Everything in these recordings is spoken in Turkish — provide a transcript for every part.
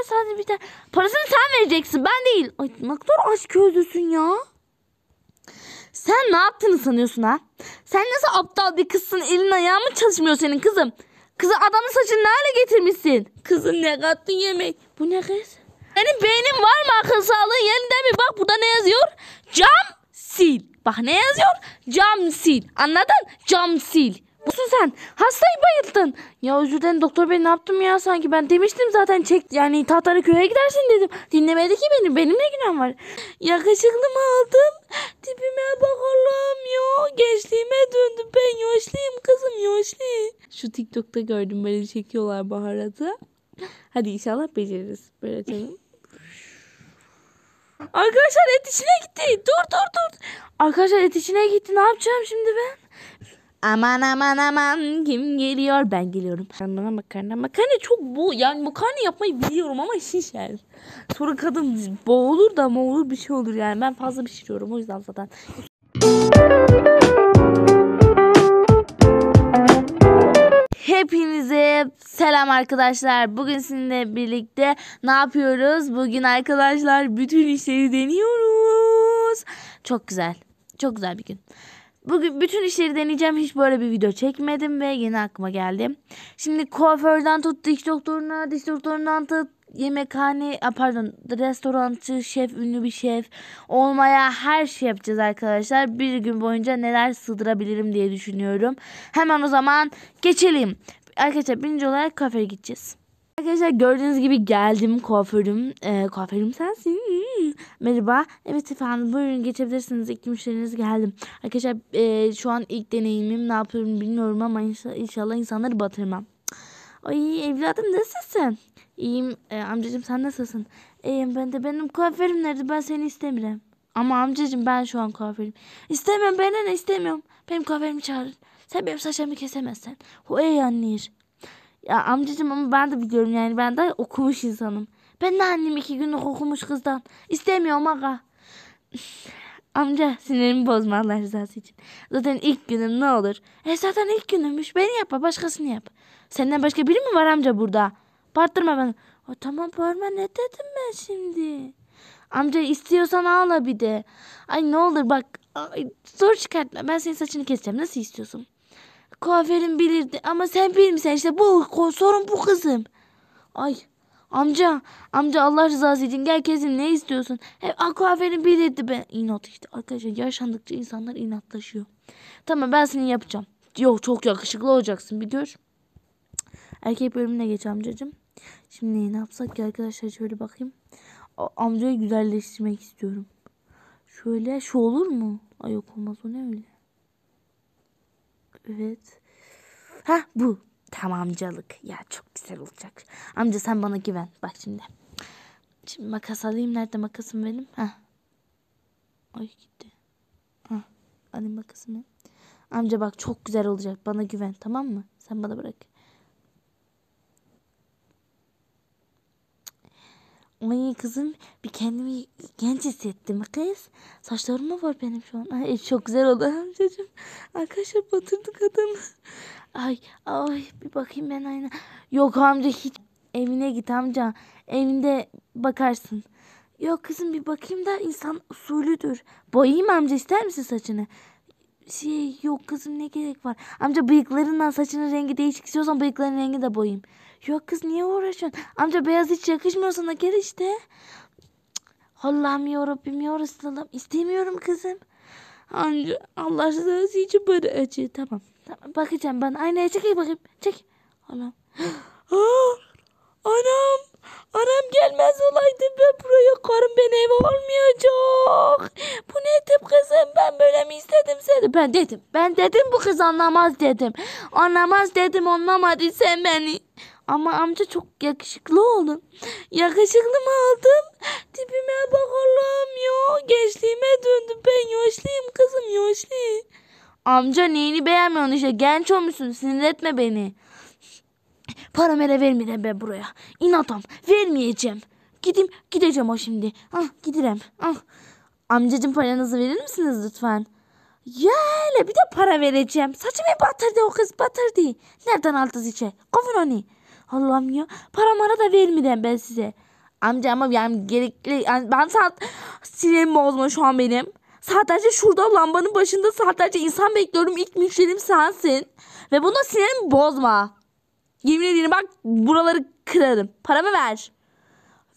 ben sadece bir tane. Parasını sen vereceksin ben değil. Ay ne kadar aşk gözlüsün ya. Sen ne yaptığını sanıyorsun ha? Sen nasıl aptal bir kızsın elin ayağın mı çalışmıyor senin kızım? Kızı adamın saçını ne getirmişsin? Kızın ne kattın yemek? Bu ne kız? Senin beynin var mı akıl sağlığın yerinde mi? Bak burada ne yazıyor? Cam sil. Bak ne yazıyor? Cam sil. Anladın? Cam sil. Busun sen. Hastayı bayılttın. Ya özür dilerim doktor bey ne yaptım ya sanki ben demiştim zaten çek yani tahtarı köye gidersin dedim. Dinlemedi ki beni. Benim ne günahım var? Yakışıklımı aldım? Tipime bak Allah'ım ya. Gençliğime döndüm ben yaşlıyım kızım yaşlı. Şu TikTok'ta gördüm böyle çekiyorlar baharatı. Hadi inşallah beceririz. Böyle canım. Arkadaşlar et içine gitti. Dur dur dur. Arkadaşlar et içine gitti. Ne yapacağım şimdi ben? Aman aman aman kim geliyor? Ben geliyorum. Makarna makarna makarna çok bu yani makarna yapmayı biliyorum ama şişer. Sonra kadın boğulur da mı olur bir şey olur yani ben fazla pişiriyorum o yüzden zaten. Hepinize selam arkadaşlar. Bugün sizinle birlikte ne yapıyoruz? Bugün arkadaşlar bütün işleri deniyoruz. Çok güzel. Çok güzel bir gün. Bugün bütün işleri deneyeceğim. Hiç böyle bir video çekmedim ve yeni aklıma geldi. Şimdi kuaförden tut diş doktoruna, diş doktorundan tut yemekhane, pardon restorançı, şef, ünlü bir şef olmaya her şey yapacağız arkadaşlar. Bir gün boyunca neler sığdırabilirim diye düşünüyorum. Hemen o zaman geçelim. Arkadaşlar birinci olarak kafeye gideceğiz arkadaşlar gördüğünüz gibi geldim kuaförüm. E, kuaförüm sensin. Hmm. Merhaba. Evet efendim buyurun geçebilirsiniz. İlk müşteriniz geldim. Arkadaşlar e, şu an ilk deneyimim ne yapıyorum bilmiyorum ama inşallah, inşallah insanları batırmam. Ay evladım nasılsın? İyiyim e, amcacığım sen nasılsın? İyiyim ee, ben de benim kuaförüm nerede ben seni istemiyorum. Ama amcacığım ben şu an kuaförüm. İstemiyorum ben ne istemiyorum. Benim kuaförümü çağırın. Sen benim saçlarımı kesemezsen. Huey anlayır. Ya amcacım ama ben de biliyorum yani ben de okumuş insanım. Ben de annem iki günlük okumuş kızdan. İstemiyorum aga. Amca sinirimi bozma Allah rızası için. Zaten ilk günüm ne olur? E zaten ilk günümmüş. Beni yapma başkasını yap. Senden başka biri mi var amca burada? Partırma ben. O tamam parma ne dedim ben şimdi? Amca istiyorsan ağla bir de. Ay ne olur bak. Ay, zor çıkartma. Ben senin saçını keseceğim. Nasıl istiyorsun? Kuaförüm bilirdi ama sen bilmiyorsun işte bu sorun bu kızım. Ay amca amca Allah rızası için gel kesin ne istiyorsun? Hep kuaförüm bilirdi ben. İnat işte arkadaşlar yaşandıkça insanlar inatlaşıyor. Tamam ben seni yapacağım. Yok çok yakışıklı olacaksın bir gör. Erkek bölümüne geç amcacığım. Şimdi ne yapsak ki arkadaşlar şöyle bakayım. A amcayı güzelleştirmek istiyorum. Şöyle şu olur mu? Ay yok olmaz o ne öyle. Evet. Ha bu. Tam amcalık. Ya çok güzel olacak. Amca sen bana güven. Bak şimdi. Şimdi makas alayım. Nerede makasım benim? Ha. Ay gitti. Ha. Alayım makasımı. Amca bak çok güzel olacak. Bana güven tamam mı? Sen bana bırak. Ay kızım bir kendimi genç hissettim kız. Saçlarım mı var benim şu an? Ay, çok güzel oldu amcacığım. Arkadaşlar batırdık adamı. Ay ay bir bakayım ben ayna. Yok amca hiç evine git amca. Evinde bakarsın. Yok kızım bir bakayım da insan usulüdür. Boyayayım amca ister misin saçını? Şey yok kızım ne gerek var. Amca bıyıklarından saçının rengi değişik istiyorsan bıyıkların rengi de boyayayım. Yok kız niye uğraşıyorsun? Amca beyaz hiç yakışmıyor sana gel işte. Allah'ım yarabbim ya Resulallah. İstemiyorum kızım. Amca Allah rızası için bana acı. Tamam. tamam. Bakacağım ben aynaya çekeyim bakayım. Çek. Allah'ım. Anam. Anam gelmez olaydı ben buraya karım ben ev olmayacak Bu ne tip kızım ben böyle mi istedim seni? Ben dedim ben dedim bu kız anlamaz dedim. Anlamaz dedim anlamadı sen beni. Ama amca çok yakışıklı oğlum. Yakışıklı mı oldum? Tipime bak Allah'ım ya. Gençliğime döndüm ben yaşlıyım kızım yaşlı. Amca neyini beğenmiyorsun işte genç olmuşsun sinir etme beni. Para mere vermeden ben buraya. İnatam vermeyeceğim. Gideyim gideceğim o şimdi. Ah gidirem. Ah. Amcacım paranızı verir misiniz lütfen? Ya hele bir de para vereceğim. Saçımı batırdı o kız batırdı. Nereden aldınız içe? Kovun onu. Allah'ım ya. Para mara da vermeden ben size. Amca ama yani gerekli yani ben saat sinirim bozma şu an benim. Saatlerce şurada lambanın başında saatlerce insan bekliyorum. İlk müşterim sensin. Ve bunda sinirimi bozma. Yemin ediyorum bak buraları kırarım. Paramı ver.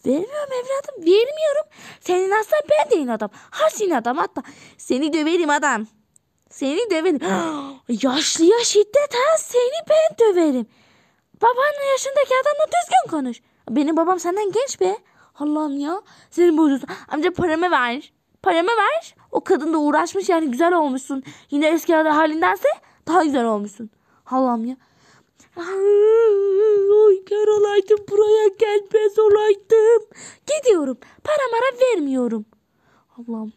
Vermiyorum evladım. Vermiyorum. Senin aslan ben değil adam. Ha senin adam hatta. Seni döverim adam. Seni döverim. Yaşlıya şiddet ha. Seni ben döverim. Babanın yaşındaki adamla düzgün konuş. Benim babam senden genç be. Allah'ım ya. Senin bozusun. Amca paramı ver. Paramı ver. O kadın da uğraşmış yani güzel olmuşsun. Yine eski halindense daha güzel olmuşsun. Allah'ım ya. Oy kör olaydım buraya gelmez olaydım. Gidiyorum. Para mara vermiyorum. Allah'ım.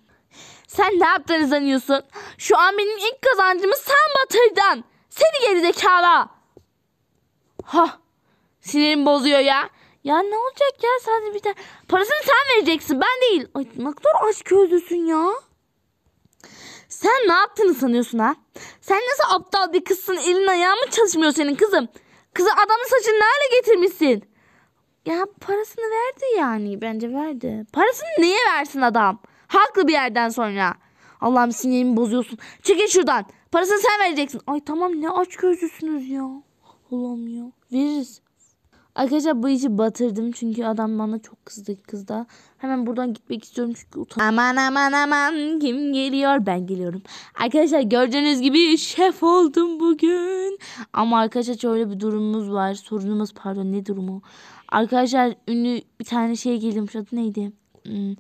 Sen ne yaptığını sanıyorsun? Şu an benim ilk kazancımı sen batırdın. Seni gerizekalı. Ha sinirim bozuyor ya. Ya ne olacak ya sadece bir tane. Parasını sen vereceksin ben değil. Ay ne kadar aşk gözlüsün ya. Sen ne yaptığını sanıyorsun ha? Sen nasıl aptal bir kızsın elin ayağın mı çalışmıyor senin kızım? Kızı adamın saçını ne getirmişsin? Ya parasını verdi yani bence verdi. Parasını niye versin adam? Haklı bir yerden sonra. Allah'ım sinirimi bozuyorsun. Çekil şuradan. Parasını sen vereceksin. Ay tamam ne aç gözlüsünüz ya. Olamıyor. Veririz. Arkadaşlar bu işi batırdım çünkü adam bana çok kızdı kızda Hemen buradan gitmek istiyorum çünkü utan. Aman aman aman kim geliyor? Ben geliyorum. Arkadaşlar gördüğünüz gibi şef oldum bugün. Ama arkadaşlar şöyle bir durumumuz var. Sorunumuz pardon ne durumu? Arkadaşlar ünlü bir tane şey gelmiş adı neydi? Hmm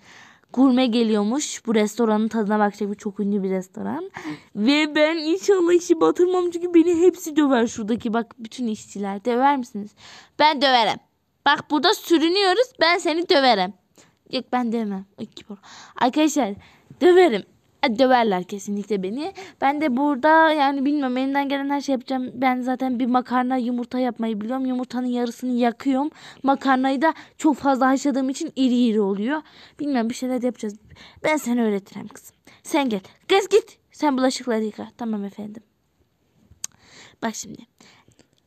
gurme geliyormuş. Bu restoranın tadına bakacak bir çok ünlü bir restoran. Ve ben inşallah işi batırmam çünkü beni hepsi döver şuradaki bak bütün işçiler. Döver misiniz? Ben döverim. Bak burada sürünüyoruz ben seni döverim. Yok ben dövmem. Arkadaşlar döverim döverler kesinlikle beni. Ben de burada yani bilmiyorum elimden gelen her şey yapacağım. Ben zaten bir makarna yumurta yapmayı biliyorum. Yumurtanın yarısını yakıyorum. Makarnayı da çok fazla haşladığım için iri iri oluyor. Bilmiyorum bir şeyler yapacağız. Ben seni öğretirim kızım. Sen git, Kız git. Sen bulaşıkları yıka. Tamam efendim. Bak şimdi.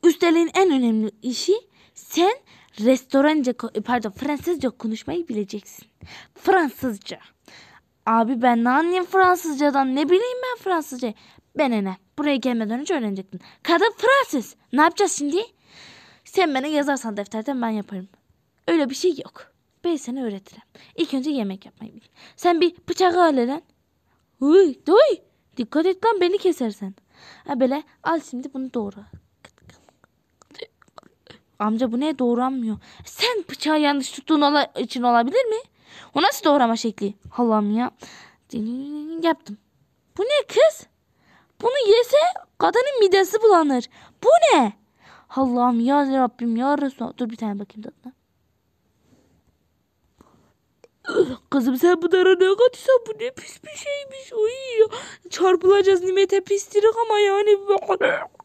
Üstelerin en önemli işi sen restoranca pardon Fransızca konuşmayı bileceksin. Fransızca. Abi ben ne anlayayım Fransızcadan ne bileyim ben Fransızca. Ben ene buraya gelmeden önce öğrenecektin. Kadın Fransız ne yapacağız şimdi? Sen bana yazarsan defterden ben yaparım. Öyle bir şey yok. Ben seni öğretirim. İlk önce yemek yapmayı bil. Sen bir bıçağı al lan. Huy, duy. Dikkat et lan beni kesersen. Ha böyle al şimdi bunu doğru. Amca bu ne doğranmıyor. Sen bıçağı yanlış tuttuğun için olabilir mi? O nasıl doğrama şekli? Allah'ım ya. Yaptım. Bu ne kız? Bunu yese kadının midesi bulanır. Bu ne? Allah'ım ya Rabbim ya Resulallah. Dur bir tane bakayım tadına. Kızım sen bu dara ne katıysa bu ne pis bir şeymiş. Oy, çarpılacağız nimete pistirek ama yani. bak.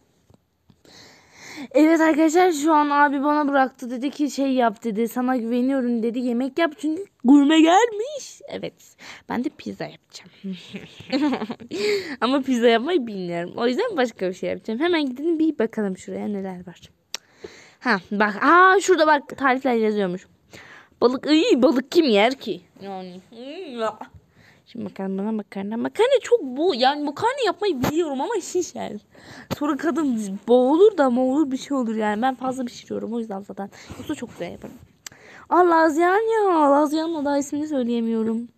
Evet arkadaşlar şu an abi bana bıraktı dedi ki şey yap dedi sana güveniyorum dedi yemek yap çünkü gurme gelmiş. Evet ben de pizza yapacağım. Ama pizza yapmayı bilmiyorum. O yüzden başka bir şey yapacağım. Hemen gidelim bir bakalım şuraya neler var. Ha bak aa şurada bak tarifler yazıyormuş. Balık iyi balık kim yer ki? Yani. Şimdi makarna makarna. Makarna çok bu yani makarna yapmayı biliyorum ama yani Sonra kadın boğulur da boğulur bir şey olur yani. Ben fazla pişiriyorum o yüzden zaten. Yoksa çok güzel yaparım. Aa lazanya. Lazanya daha ismini söyleyemiyorum.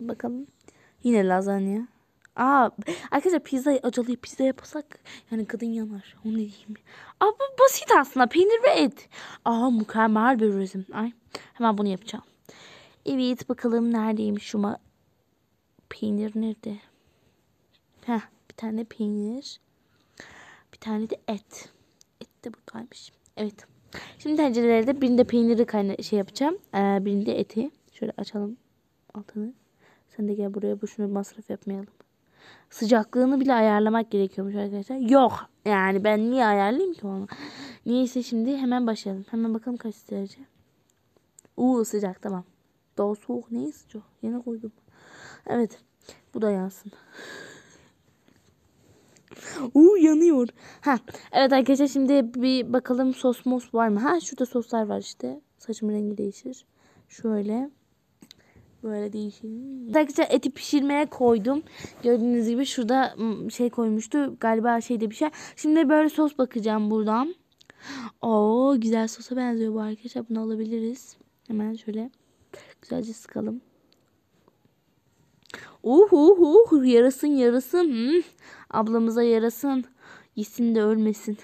Bakalım. Yine lazanya. Aa arkadaşlar pizza acılı pizza yapsak yani kadın yanar. Onu diyeyim. Aa bu basit aslında. Peynir ve et. Aa mükemmel bir resim. Ay hemen bunu yapacağım. Evet bakalım neredeyim şu Peynir nerede? Heh, bir tane peynir. Bir tane de et. Et de buradaymış. Evet. Şimdi tencerelerde birinde peyniri kayna şey yapacağım. Ee, birinde eti. Şöyle açalım altını. Sen de gel buraya boşuna masraf yapmayalım. Sıcaklığını bile ayarlamak gerekiyormuş arkadaşlar. Yok. Yani ben niye ayarlayayım ki onu? Niyeyse şimdi hemen başlayalım. Hemen bakalım kaç derece. Uuu sıcak tamam. Daha soğuk neyiz? Çok yine koydum. Evet. Bu da yansın. Uuu yanıyor. Ha, evet arkadaşlar şimdi bir bakalım sos mos var mı? Ha şurada soslar var işte. Saçım rengi değişir. Şöyle. Böyle değişir. Arkadaşlar eti pişirmeye koydum. Gördüğünüz gibi şurada şey koymuştu. Galiba şeyde bir şey. Şimdi böyle sos bakacağım buradan. Oo güzel sosa benziyor bu arkadaşlar. Bunu alabiliriz. Hemen şöyle güzelce sıkalım. Uhu uhu uh, yarasın yarasın. Hmm. Ablamıza yarasın. Yesin de ölmesin.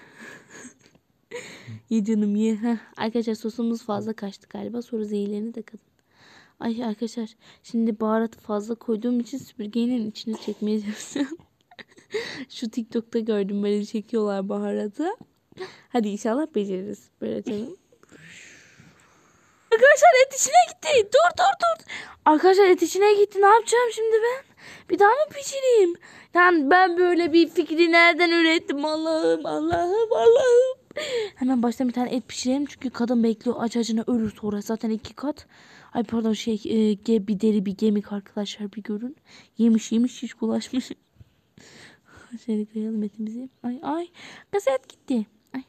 ye canım ye. Heh. Arkadaşlar sosumuz fazla kaçtı galiba. Sonra zehirlerini de katın. Ay arkadaşlar şimdi baharat fazla koyduğum için süpürgenin içine çekmeyeceğiz Şu TikTok'ta gördüm böyle çekiyorlar baharatı. Hadi inşallah beceririz. Böyle canım. Arkadaşlar et içine gitti. Dur dur dur. Arkadaşlar et içine gitti. Ne yapacağım şimdi ben? Bir daha mı pişireyim? Yani ben böyle bir fikri nereden ürettim Allah'ım Allah'ım Allah'ım. Hemen baştan bir tane et pişirelim çünkü kadın bekliyor aç acına ölür sonra zaten iki kat. Ay pardon şey e, ge, bir deri bir gemik arkadaşlar bir görün. Yemiş yemiş hiç bulaşmış. Şöyle koyalım etimizi. Ay ay. Kız gitti. Ay.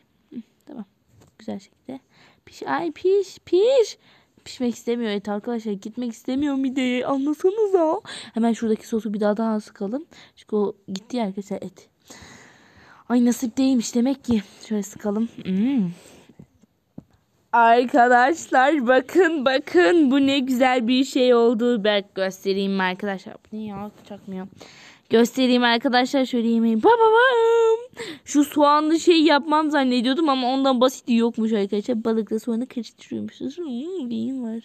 Tamam. Güzel şekilde. Piş ay piş piş. Pişmek istemiyor et arkadaşlar. Gitmek istemiyor mideye. Anlasanıza. Hemen şuradaki sosu bir daha daha sıkalım. Çünkü o gitti ya arkadaşlar et. Ay nasip değilmiş demek ki. Şöyle sıkalım. Hmm. Arkadaşlar bakın bakın bu ne güzel bir şey oldu. Ben göstereyim mi arkadaşlar? Bu ne ya çakmıyor. Göstereyim arkadaşlar şöyle yemeği. ba. Şu soğanlı şey yapmam zannediyordum ama ondan basit yokmuş arkadaşlar. Balıkla soğanı karıştırıyormuşuz. Hmm, beyin var.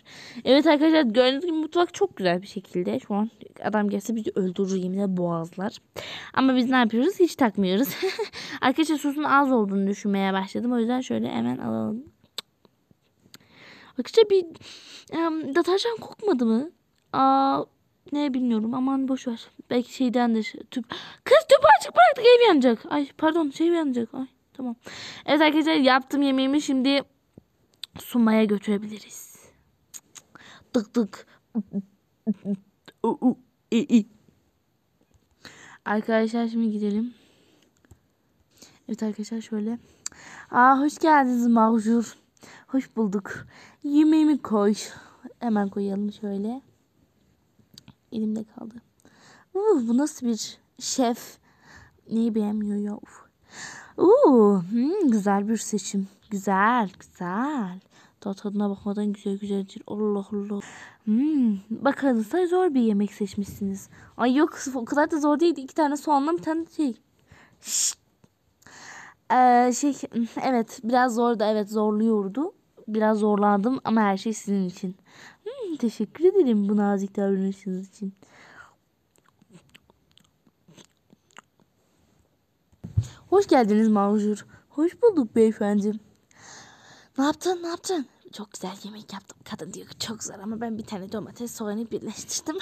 Evet arkadaşlar gördüğünüz gibi mutfak çok güzel bir şekilde. Şu an adam gelse bizi öldürür yeminle boğazlar. Ama biz ne yapıyoruz? Hiç takmıyoruz. arkadaşlar sosun az olduğunu düşünmeye başladım. O yüzden şöyle hemen alalım. Arkadaşlar bir um, deterjan kokmadı mı? Aa, ne bilmiyorum aman boş ver. Belki şeydendir. Şey- tüp. Kız tüp açık bıraktık ev yanacak. Ay pardon şey yanacak. Ay tamam. Evet arkadaşlar yaptım yemeğimi şimdi sunmaya götürebiliriz. Tık tık. Arkadaşlar şimdi gidelim. Evet arkadaşlar şöyle. Aa hoş geldiniz mahcur. Hoş bulduk. Yemeğimi koy. Hemen koyalım şöyle elimde kaldı. Uh, bu nasıl bir şef? Neyi beğenmiyor ya? Uh, hmm, güzel bir seçim. Güzel, güzel. Daha tadına bakmadan güzel güzeldir. Allah Allah. Hmm, bakınızda zor bir yemek seçmişsiniz. Ay yok o kadar da zor değildi. İki tane soğanla bir tane şey. Şşt. Ee, şey hmm, evet biraz zordu evet zorluyordu biraz zorlandım ama her şey sizin için. Hmm, teşekkür ederim bu nazik davranışınız için. Hoş geldiniz Mahjur. Hoş bulduk beyefendi. Ne yaptın ne yaptın? Çok güzel yemek yaptım. Kadın diyor ki çok güzel ama ben bir tane domates soğanı birleştirdim.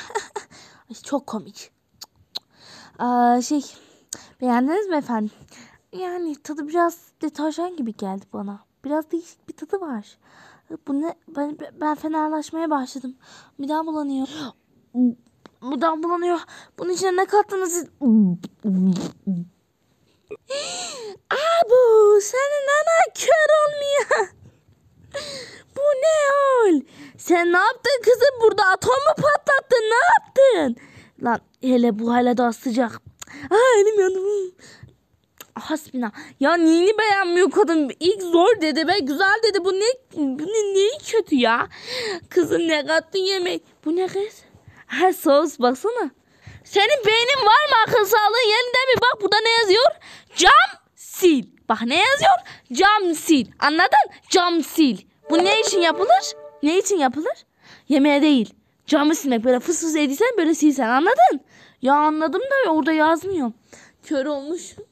çok komik. Aa, şey beğendiniz mi efendim? Yani tadı biraz deterjan gibi geldi bana. Biraz değişik bir tadı var. Bu ne? Ben, ben fenerlaşmaya başladım. Midem bulanıyor. Midem bulanıyor. Bunun içine ne kattınız siz? Abu senin ana kör olmuyor. Bu ne ol? Sen ne yaptın kızım burada atom mu patlattın ne yaptın? Lan hele bu hala daha sıcak. Aa elim yanım. Hasbina. Ya neyini beğenmiyor kadın? İlk zor dedi be güzel dedi. Bu ne, bu ne neyi kötü ya? Kızın ne kattı yemek? Bu ne kız? Ha sos baksana. Senin beynin var mı akıl sağlığın yerinde mi? Bak burada ne yazıyor? Cam sil. Bak ne yazıyor? Cam sil. Anladın? Cam sil. Bu ne için yapılır? Ne için yapılır? Yemeğe değil. Camı silmek böyle fıs fıs ediysen böyle silsen anladın? Ya anladım da orada yazmıyor. Kör olmuşum.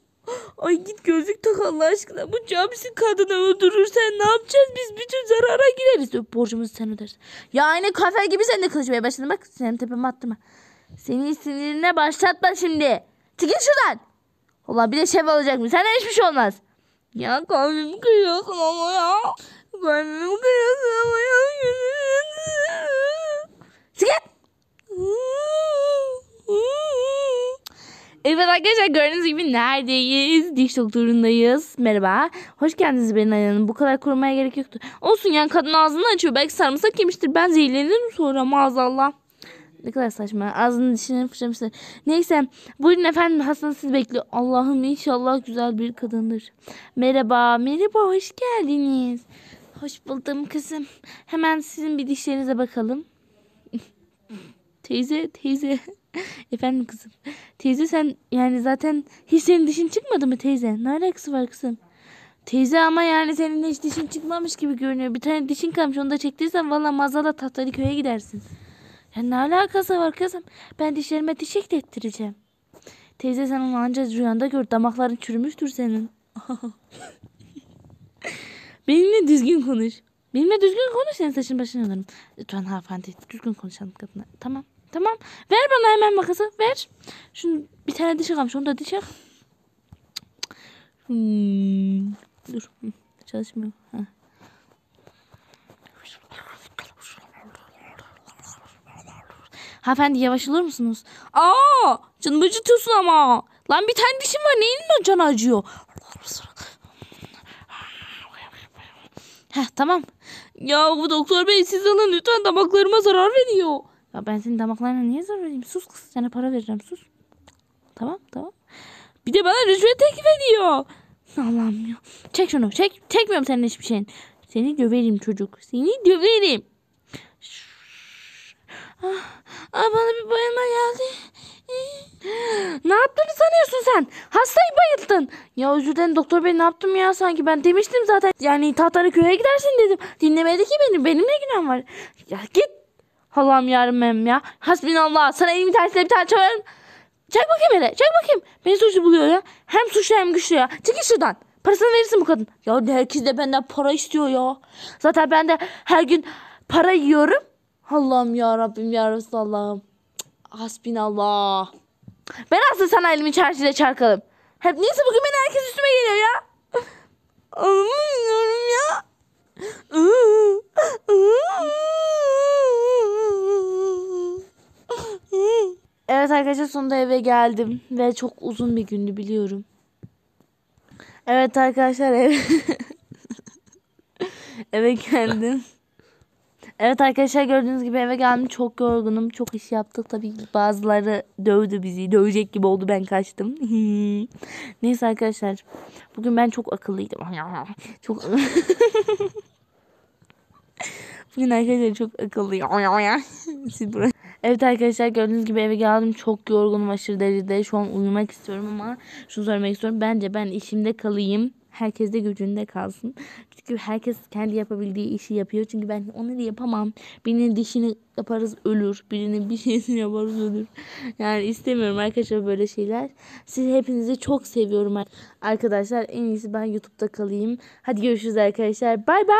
Ay git gözlük tak Allah aşkına. Bu camisi kadını öldürürsen ne yapacağız? Biz bütün zarara gireriz. Öp borcumuzu sen ödersin. Ya aynı kafe gibi sen de konuşmaya başladın. Bak senin tepeme attım. Senin sinirine başlatma şimdi. Çıkın şuradan. Ulan bir de şef olacak mı? Senden hiçbir şey olmaz. Ya kalbim kırıyorsun ama ya. kalbim kırıyorsun ama ya. Çıkın. Evet arkadaşlar gördüğünüz gibi neredeyiz? Diş doktorundayız. Merhaba. Hoş geldiniz benim ayağım. Bu kadar korumaya gerek yoktu. Olsun yani kadın ağzını açıyor. Belki sarımsak yemiştir. Ben zehirlenirim sonra maazallah. Ne kadar saçma. Ağzını dişini fırçamışlar. Neyse. Buyurun efendim Hasan siz bekliyor. Allah'ım inşallah güzel bir kadındır. Merhaba. Merhaba hoş geldiniz. Hoş buldum kızım. Hemen sizin bir dişlerinize bakalım. teyze teyze. Efendim kızım. Teyze sen yani zaten hiç senin dişin çıkmadı mı teyze? Ne alakası var kızım? Teyze ama yani senin hiç dişin çıkmamış gibi görünüyor. Bir tane dişin kalmış onu da çektirsen valla mazala tatlı köye gidersin. Ya ne alakası var kızım? Ben dişlerime diş eklettireceğim. Teyze sen onu ancak rüyanda gör. Damakların çürümüştür senin. Benimle düzgün konuş. Benimle düzgün konuş. Senin saçın başına alırım. Lütfen hanımefendi düzgün konuşalım kadına. Tamam. Tamam. Ver bana hemen makası. Ver. Şunu bir tane dişe kalmış. Onu da dişe. Hmm. Dur. Çalışmıyor. Ha. Hanımefendi yavaş olur musunuz? Aa! canım acıtıyorsun ama. Lan bir tane dişim var. Neyin o canı acıyor? Heh tamam. Ya bu doktor bey siz alın lütfen damaklarıma zarar veriyor. Ya ben senin damaklarına niye zar vereyim? Sus kız sana para vereceğim sus. Tamam tamam. Bir de bana rüşvet teklif ediyor. Allah'ım ya. Çek şunu çek. Çekmiyorum senin hiçbir şeyin. Seni döverim çocuk. Seni döverim. Ah, ah bana bir bayılma geldi. ne yaptığını sanıyorsun sen? Hastayı bayılttın. Ya özür dilerim doktor bey ne yaptım ya sanki ben demiştim zaten. Yani tahtalı köye gidersin dedim. Dinlemedi ki beni. Benim ne günahım var? Ya git Allah'ım yarım ya. Hasbinallah. Sana elimi tersiyle bir tane çalarım. Çek bakayım hele. Çek bakayım. Beni suçlu buluyor ya. Hem suçlu hem güçlü ya. Çekil şuradan. Parasını verirsin bu kadın. Ya herkes de benden para istiyor ya. Zaten ben de her gün para yiyorum. Allah'ım ya Rabbim ya Resulallah'ım. Hasbinallah. Ben aslında sana elimi çarşıda çarkalım. Hep neyse bugün beni herkes üstüme geliyor ya. Anlamıyorum ya. arkadaşlar sonunda eve geldim. Ve çok uzun bir gündü biliyorum. Evet arkadaşlar eve... eve geldim. Evet arkadaşlar gördüğünüz gibi eve geldim. Çok yorgunum. Çok iş yaptık. Tabii bazıları dövdü bizi. Dövecek gibi oldu. Ben kaçtım. Neyse arkadaşlar. Bugün ben çok akıllıydım. çok Bugün arkadaşlar çok akıllıyım. Siz buraya... Evet arkadaşlar gördüğünüz gibi eve geldim. Çok yorgunum aşırı derecede. Şu an uyumak istiyorum ama şunu söylemek istiyorum. Bence ben işimde kalayım. Herkes de gücünde kalsın. Çünkü herkes kendi yapabildiği işi yapıyor. Çünkü ben onları yapamam. Birinin dişini yaparız ölür. Birinin bir şeyini yaparız ölür. Yani istemiyorum arkadaşlar böyle şeyler. Siz hepinizi çok seviyorum. Arkadaşlar en iyisi ben YouTube'da kalayım. Hadi görüşürüz arkadaşlar. Bay bay.